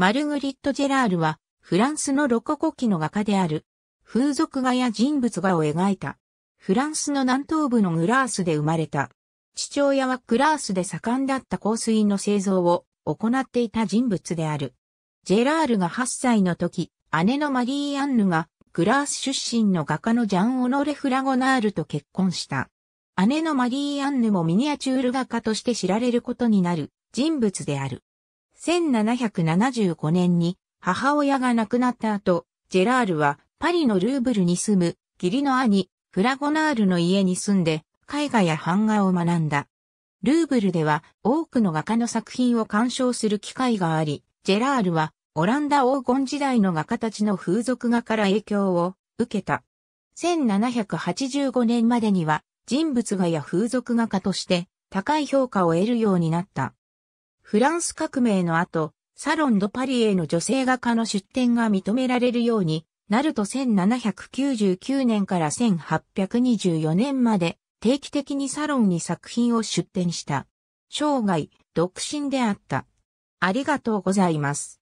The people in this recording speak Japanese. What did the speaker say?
マルグリット・ジェラールは、フランスのロココ期の画家である、風俗画や人物画を描いた。フランスの南東部のグラースで生まれた。父親はグラースで盛んだった香水の製造を行っていた人物である。ジェラールが8歳の時、姉のマリー・アンヌが、グラース出身の画家のジャン・オノレ・フラゴナールと結婚した。姉のマリー・アンヌもミニアチュール画家として知られることになる人物である。1775年に母親が亡くなった後、ジェラールはパリのルーブルに住む義理の兄、フラゴナールの家に住んで絵画や版画を学んだ。ルーブルでは多くの画家の作品を鑑賞する機会があり、ジェラールはオランダ黄金時代の画家たちの風俗画から影響を受けた。1785年までには人物画や風俗画家として高い評価を得るようになった。フランス革命の後、サロン・ド・パリへの女性画家の出展が認められるようになると1799年から1824年まで定期的にサロンに作品を出展した。生涯、独身であった。ありがとうございます。